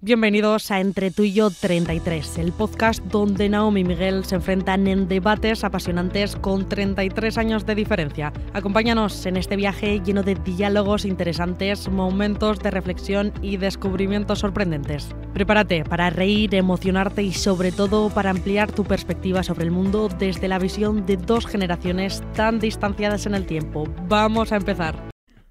Bienvenidos a Entre tú y yo 33, el podcast donde Naomi y Miguel se enfrentan en debates apasionantes con 33 años de diferencia. Acompáñanos en este viaje lleno de diálogos interesantes, momentos de reflexión y descubrimientos sorprendentes. Prepárate para reír, emocionarte y sobre todo para ampliar tu perspectiva sobre el mundo desde la visión de dos generaciones tan distanciadas en el tiempo. Vamos a empezar.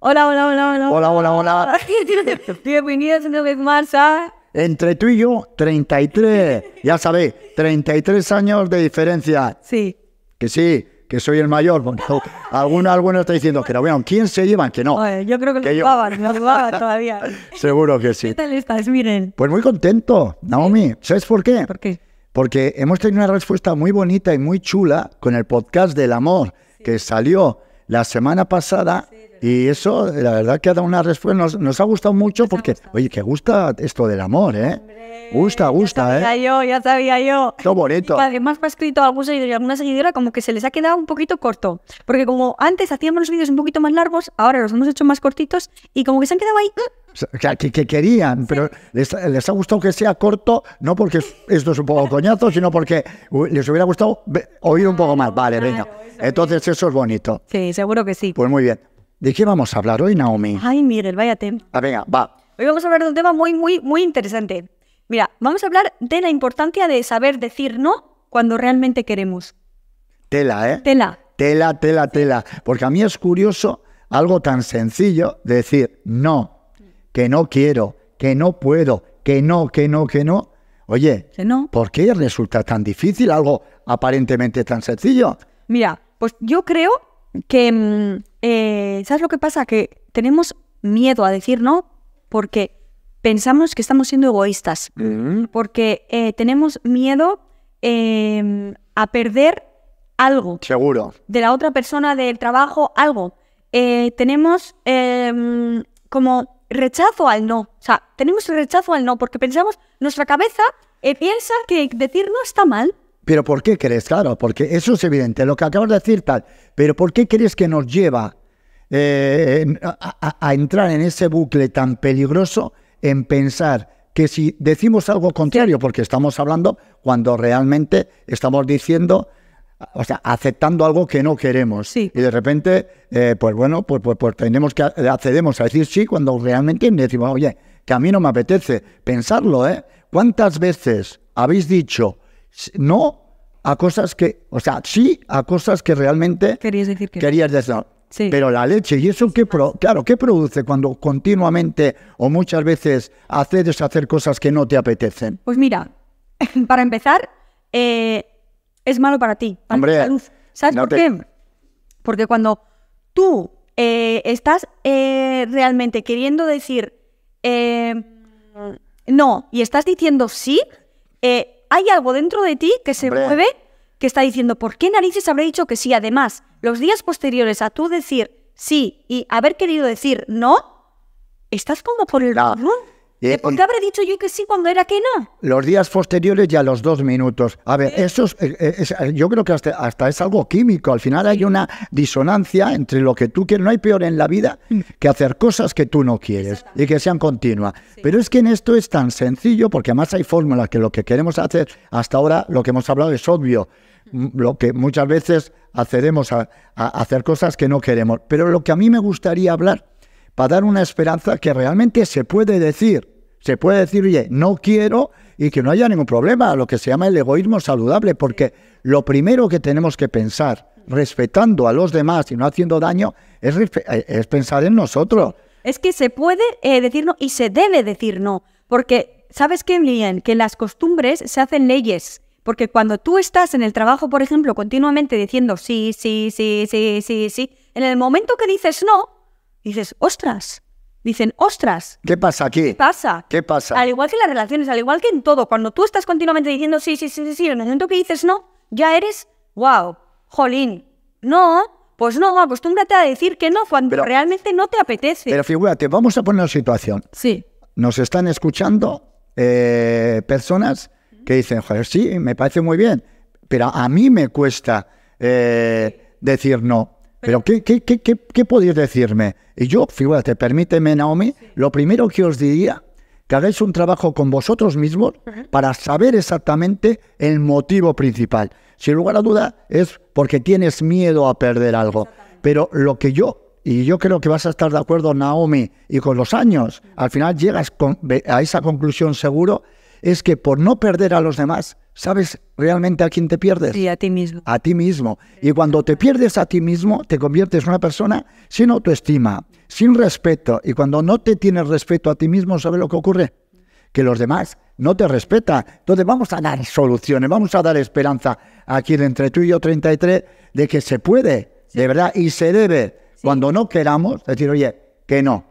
Hola, hola, hola, hola. Hola, hola, hola. Bienvenidos a una Entre tú y yo, 33. Ya sabéis, 33 años de diferencia. Sí. Que sí, que soy el mayor. Porque alguno, alguno está diciendo que no. Bueno, ¿quién se llevan? Que no. yo creo que, que lo jugaban, lo todavía. Seguro que sí. ¿Qué tal estás? Miren. Pues muy contento, Naomi. ¿Sabes por qué? ¿Por Porque hemos tenido una respuesta muy bonita y muy chula con el podcast del amor que salió la semana pasada. Sí y eso, la verdad que ha dado una respuesta, nos, ha gustado mucho porque, oye, que gusta esto del amor, ¿eh? Gusta, gusta, gusta, ya sabía ¿eh? yo, ya sabía yo. Qué bonito. además me ha escrito algún seguidor y alguna seguidora como que se les ha quedado un poquito corto, porque como antes hacíamos los vídeos un poquito más largos, ahora los hemos hecho más cortitos y como que se han quedado ahí... Uh. Que, que, querían, pero les, les, ha gustado que sea corto, no porque esto es un poco coñazo, sino porque uh, les hubiera gustado oír un poco más. Vale, venga. Entonces eso es bonito. Sí, seguro que sí. Pues muy bien. ¿De qué vamos a hablar hoy, Naomi? Ay, Miguel, váyate! Ah, venga, va. Hoy vamos a hablar de un tema muy, muy, muy interesante. Mira, vamos a hablar de la importancia de saber decir no cuando realmente queremos. Tela, ¿eh? Tela. Tela, tela, tela. Porque a mí es curioso algo tan sencillo de decir no, que no quiero, que no puedo, que no, que no, que no. Oye, ¿por qué resulta tan difícil algo aparentemente tan sencillo? Mira, pues yo creo que mm, eh, ¿sabes lo que pasa? Que tenemos miedo a decir no porque pensamos que estamos siendo egoístas, mm. porque eh, tenemos miedo em, a perder algo. Seguro. De la otra persona, del trabajo, algo. Eh, tenemos em, como rechazo al no. O sea, tenemos rechazo al no porque pensamos, nuestra cabeza piensa que decir no está mal. ¿Pero por qué crees? Claro, porque eso es evidente, lo que acabas de decir tal. Pero ¿por qué crees que nos lleva eh, a, entrar en ese bucle tan peligroso en pensar que si decimos algo contrario, porque estamos hablando cuando realmente estamos diciendo, o sea, aceptando algo que no queremos. Sí. Y de repente, eh, pues bueno, pues, pues, pues tenemos que eh, accedemos a decir sí cuando realmente decimos, oye, que a mí no me apetece pensarlo, ¿eh? ¿Cuántas veces habéis dicho no a cosas que, o sea, sí a cosas que realmente querías decir que querías decir. Sí. Pero la leche, ¿y eso qué, claro, qué produce cuando continuamente o muchas veces haces hacer cosas que no te apetecen? Pues mira, para empezar, eh, es malo para ti, ¿Sabes por qué? Porque cuando tú eh, estás eh, realmente queriendo decir no y estás diciendo sí, hay algo dentro de ti que se mueve, que está diciendo, ¿por qué narices habré dicho que sí? Además, los días posteriores a tú decir sí y haber querido decir no, estás como por el... lado. ¿Por eh, eh, qué habré dicho yo que sí cuando era que no? Los días posteriores ya a los dos minutos. A ver, eh. eso yo creo que hasta, es algo químico. Al final hay una disonancia entre lo que tú quieres. No hay peor en la vida que hacer cosas que tú no quieres y que sean continuas. Pero es que en esto es tan sencillo, porque además hay fórmulas que lo que queremos hacer, hasta ahora lo que hemos hablado es obvio. Mm, lo que muchas veces accedemos a hacer cosas que no queremos. Pero lo que a mí me gustaría hablar para dar una esperanza que realmente se puede decir. Se puede decir, oye, no quiero y que no haya ningún problema, lo que se llama el egoísmo saludable, porque lo primero que tenemos que pensar, respetando a los demás y no haciendo daño, es, eh, es pensar en nosotros. Es que se puede eh, decir no y se debe decir no, porque sabes qué, bien? que las costumbres se hacen leyes. Porque cuando tú estás en el trabajo, por ejemplo, continuamente diciendo sí, sí, sí, sí, sí, sí, en el momento que dices no, dices, ostras. Dicen, ostras. ¿Qué pasa aquí? ¿Qué pasa? ¿Qué pasa? Al igual que en las relaciones, al igual que en todo, cuando tú estás continuamente diciendo sí, sí, sí, sí, sí, en el momento que dices no, ya eres, wow, jolín, no, pues no, acostúmbrate a decir que no cuando realmente no te apetece. Pero figúrate, vamos a poner la situación. Sí. Nos están escuchando eh, personas que dicen, joder, sí, me parece muy bien, pero a mí me cuesta eh, decir no. Pero, ¿qué, qué, podéis decirme? Y yo, fíjate, permíteme, Naomi, lo primero que os diría, que hagáis un trabajo con vosotros mismos para saber exactamente el motivo principal. Sin lugar a duda, es porque tienes miedo a perder algo. Pero lo que yo, y yo creo que vas a estar de acuerdo, Naomi, y con los años, al final llegas a esa conclusión seguro, es que por no perder a los demás, ¿Sabes realmente a quién te pierdes? Sí, a ti mismo. A ti mismo. Y cuando te pierdes a ti mismo, te conviertes en una persona sin autoestima, sin respeto. Y cuando no te tienes respeto a ti mismo, ¿sabes lo que ocurre? Que los demás no te respetan. Entonces vamos a dar soluciones, vamos a dar esperanza aquí entre tú y yo 33 de que se puede, de verdad, y se debe. Cuando no queramos, decir, oye, que no,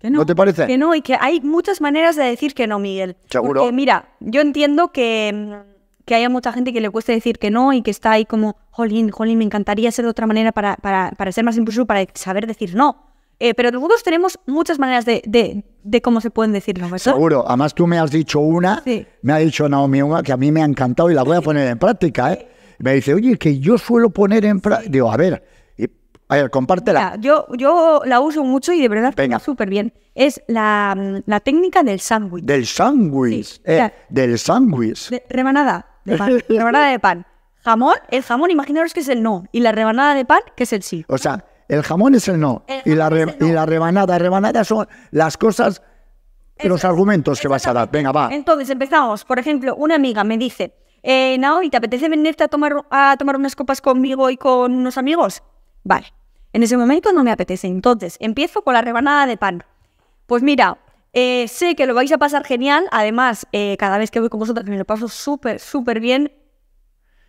que no, no, te parece? Que no, y que hay muchas maneras de decir que no, Miguel. Seguro. mira, yo entiendo que mm, que haya mucha gente que le cueste decir que no y que está ahí como, jolín, jolín, me encantaría ser de otra manera para, para, para ser más impulsivo, para saber decir no. Eh, pero todos tenemos muchas maneras de, de, de cómo se pueden decir no. ¿verdad? Seguro. Además, tú me has dicho una, me ha dicho Naomi una que a mí me ha encantado y la voy a poner en práctica. ¿eh? Me dice, oye, que yo suelo poner en práctica. Digo, a ver, y, compártela. yo, yo la uso mucho y de verdad está súper bien. Es la, mm, la técnica del sándwich. Del sándwich. Eh, del sándwich. De, remanada de rebanada de pan. Jamón, el jamón, imaginaros que es el no. Y la rebanada de pan, que es el sí. O sea, el jamón es el no. y, la y la rebanada, rebanada son las cosas, los argumentos que vas a dar. Venga, va. Entonces, empezamos. Por ejemplo, una amiga me dice, eh, Naomi, ¿te apetece venirte a tomar, a tomar unas copas conmigo y con unos amigos? Vale. En ese momento no me apetece. Entonces, empiezo con la rebanada de pan. Pues mira, eh, sé que lo vais a pasar genial. Además, eh, cada vez que voy con vosotras me lo paso súper, súper bien.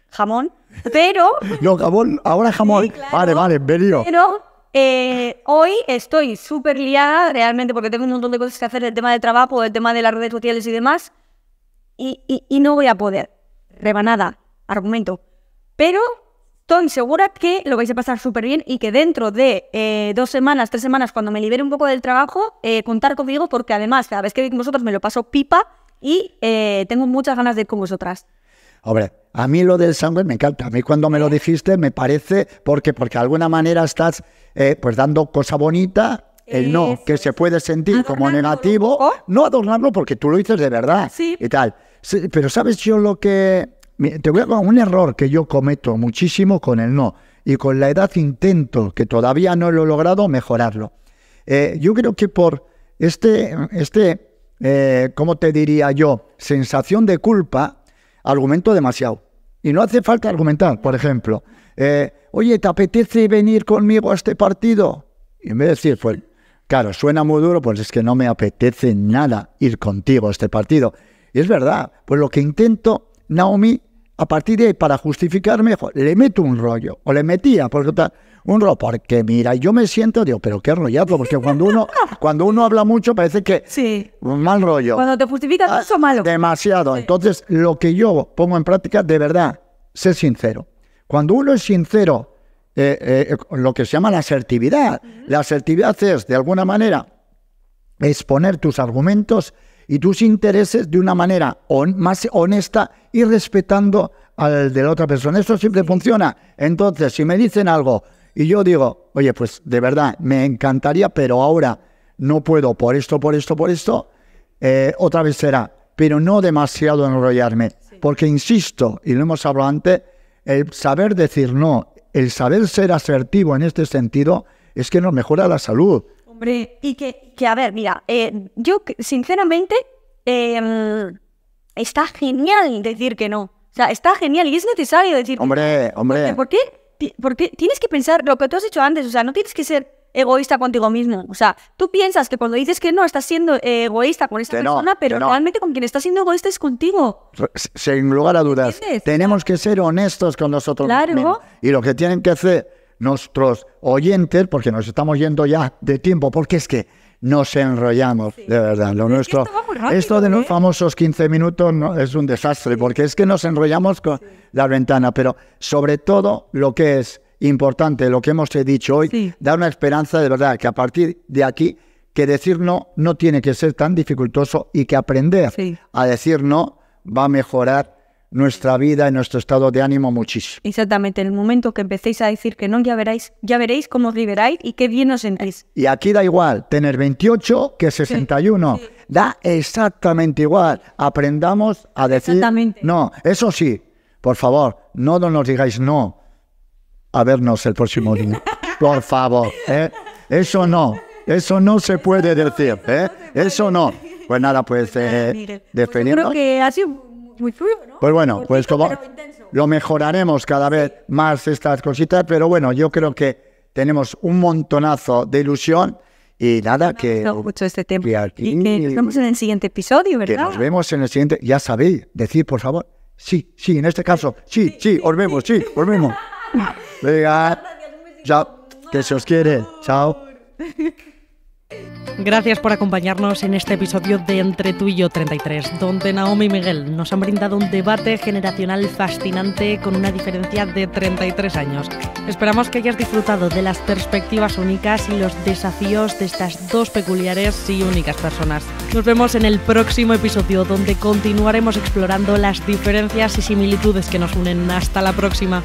Jamón. Pero. no, jamón, ahora jamón. vale, vale, venido. Pero eh, hoy estoy súper liada realmente porque tengo un montón de cosas que hacer: el tema del trabajo, el tema de las redes sociales y demás. Y, y no voy a poder. Rebanada, argumento. Pero Estoy segura que lo vais a pasar súper bien y que dentro de eh, dos semanas, tres semanas, cuando me libere un poco del trabajo, eh, contar conmigo porque además cada vez que voy con vosotros me lo paso pipa y eh, tengo muchas ganas de ir con vosotras. Hombre, a mí lo del sangre me encanta. A mí cuando me lo dijiste me parece porque, porque de alguna manera estás pues dando cosa bonita el no, que se puede sentir como negativo, no adornarlo porque tú lo dices de verdad y tal. pero ¿sabes yo lo que te voy a un error que yo cometo muchísimo con el no y con la edad intento, que todavía no lo he logrado, mejorarlo. Eh, yo creo que por este, este eh, ¿cómo te diría yo? Sensación de culpa, argumento demasiado. Y no hace falta argumentar, por ejemplo. Eh, Oye, ¿te apetece venir conmigo a este partido? Y en vez de decir, pues, claro, suena muy duro, pues es que no me apetece nada ir contigo a este partido. Y es verdad, pues lo que intento, Naomi, a partir de ahí, para justificarme, mejor, le meto un rollo, o le metía, por ejemplo un rollo, porque mira, yo me siento, digo, pero qué rollazo, porque cuando uno, cuando uno habla mucho parece que sí. un mal rollo. Cuando te justificas, eso ah, malo. Demasiado. Entonces, lo que yo pongo en práctica, de verdad, ser sincero. Cuando uno es sincero, eh, eh, eh, lo que se llama la asertividad, la asertividad es, de alguna manera, exponer tus argumentos y tus intereses de una manera más honesta y respetando al de la otra persona. Eso siempre funciona. Entonces, si me dicen algo y yo digo, oye, pues de verdad, me encantaría, pero ahora no puedo por esto, por esto, por esto, eh, otra vez será, pero no demasiado enrollarme. Porque, insisto, y lo hemos hablado antes, el saber decir no, el saber ser asertivo en este sentido, es que nos mejora la salud. Y que, que a ver, mira, eh, yo sinceramente em, está genial decir que no. O sea, está genial y es necesario decir Hombre, hombre. ¿Por qué? Porque tienes que pensar lo que tú has dicho antes, o sea, no tienes que ser egoísta contigo mismo. O sea, tú piensas que cuando dices que no, estás siendo eh, egoísta con esta persona, pero realmente con quien estás siendo egoísta es contigo. Sin lugar a dudas. Tenemos que ser honestos con nosotros mismos. Y lo que tienen que hacer nuestros oyentes, porque nos estamos yendo ya de tiempo, porque es que nos enrollamos, de verdad. Lo nuestro, esto de los ¿eh? famosos 15 minutos es un desastre, porque es que nos enrollamos con la ventana, pero sobre todo lo que es importante, lo que hemos dicho hoy, da una esperanza de verdad, que a partir de aquí, que decir no no tiene que ser tan dificultoso y que aprender a decir no va a mejorar nuestra vida y nuestro estado de ánimo muchísimo. Exactamente, en el momento que empecéis a decir que no, ya veréis, ya veréis cómo os liberáis y qué bien os sentís. Y aquí da igual tener 28 que 61. Da exactamente igual. Aprendamos a decir exactamente. no. Eso sí, por favor, no nos digáis no. A vernos el próximo día. Por favor, ¿eh? Eso no. Eso no se puede decir, ¿eh? Eso no. Pues nada, pues eh, pues que pues bueno, pues como lo mejoraremos cada vez más estas cositas, pero bueno, yo creo que tenemos un montonazo de ilusión y nada que mucho este nos vemos en el siguiente episodio, ¿verdad? nos vemos en el siguiente, ya sabéis, decir por favor, sí, sí, en este caso, sí, sí, sí, sí os vemos, sí, os vemos. Venga, ya, que se os quiere, chao. Gracias por acompañarnos en este episodio de Entre tú y yo 33, donde Naomi y Miguel nos han brindado un debate generacional fascinante con una diferencia de 33 años. Esperamos que hayas disfrutado de las perspectivas únicas y los desafíos de estas dos peculiares y únicas personas. Nos vemos en el próximo episodio donde continuaremos explorando las diferencias y similitudes que nos unen. Hasta la próxima.